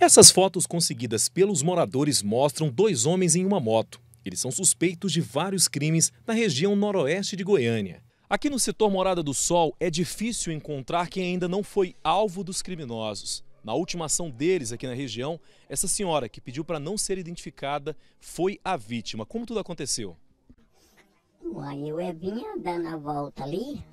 Essas fotos conseguidas pelos moradores mostram dois homens em uma moto. Eles são suspeitos de vários crimes na região noroeste de Goiânia. Aqui no setor Morada do Sol é difícil encontrar quem ainda não foi alvo dos criminosos. Na última ação deles aqui na região, essa senhora que pediu para não ser identificada foi a vítima. Como tudo aconteceu? Uai, eu vinha dando a volta ali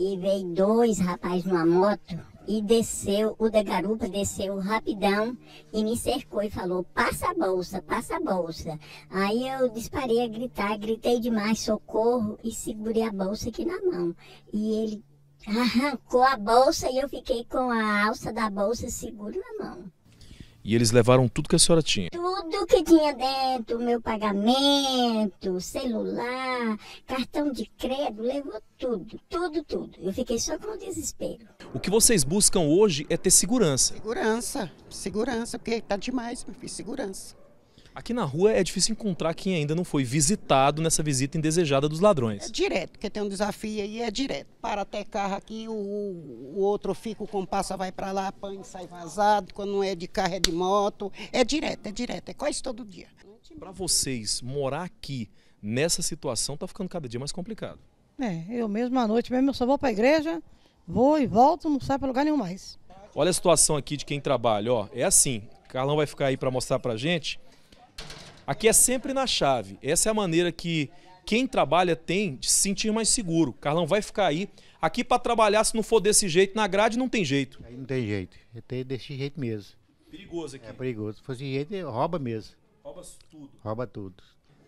e veio dois rapazes numa moto e desceu, o da garupa desceu rapidão e me cercou e falou: passa a bolsa, passa a bolsa. Aí eu disparei a gritar, gritei demais, socorro, e segurei a bolsa aqui na mão. E ele arrancou a bolsa e eu fiquei com a alça da bolsa segura na mão. E eles levaram tudo que a senhora tinha? Tudo que tinha dentro, meu pagamento, celular, cartão de crédito, levou tudo, tudo, tudo. Eu fiquei só com o desespero. O que vocês buscam hoje é ter segurança. Segurança, segurança, porque tá demais, meu filho, segurança. Aqui na rua é difícil encontrar quem ainda não foi visitado nessa visita indesejada dos ladrões. É direto, porque tem um desafio aí, é direto. Para até carro aqui, o, o outro fica, o compasso vai para lá, pão sai vazado. Quando não é de carro, é de moto. É direto, é direto, é quase todo dia. Para vocês, morar aqui nessa situação está ficando cada dia mais complicado. É, eu mesmo à noite mesmo, eu só vou para a igreja, vou e volto, não saio para lugar nenhum mais. Olha a situação aqui de quem trabalha, ó. É assim. Carlão vai ficar aí para mostrar pra gente. Aqui é sempre na chave. Essa é a maneira que quem trabalha tem de se sentir mais seguro. Carlão vai ficar aí. Aqui para trabalhar, se não for desse jeito, na grade não tem jeito. Aí não tem jeito. É desse jeito mesmo. Perigoso aqui. É perigoso. Se fosse jeito, rouba mesmo. Rouba tudo. Rouba tudo.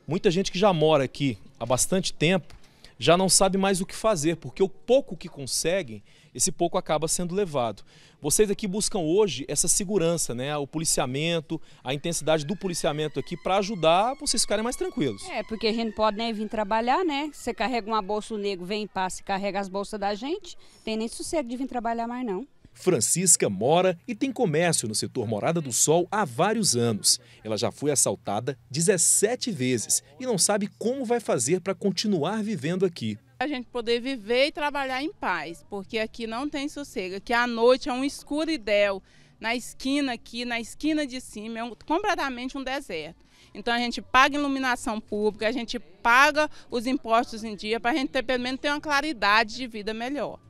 Muita gente que já mora aqui há bastante tempo já não sabe mais o que fazer, porque o pouco que conseguem, esse pouco acaba sendo levado. Vocês aqui buscam hoje essa segurança, né? O policiamento, a intensidade do policiamento aqui para ajudar vocês ficarem mais tranquilos. É, porque a gente pode nem né, vir trabalhar, né? Você carrega uma bolsa, o negro vem e passa e carrega as bolsas da gente, tem nem sossego de vir trabalhar mais não. Francisca mora e tem comércio no setor Morada do Sol há vários anos. Ela já foi assaltada 17 vezes e não sabe como vai fazer para continuar vivendo aqui. A gente poder viver e trabalhar em paz, porque aqui não tem sossego. Aqui à noite é um escuro ideal. na esquina aqui, na esquina de cima, é um, completamente um deserto. Então a gente paga iluminação pública, a gente paga os impostos em dia para a gente ter, pelo menos ter uma claridade de vida melhor.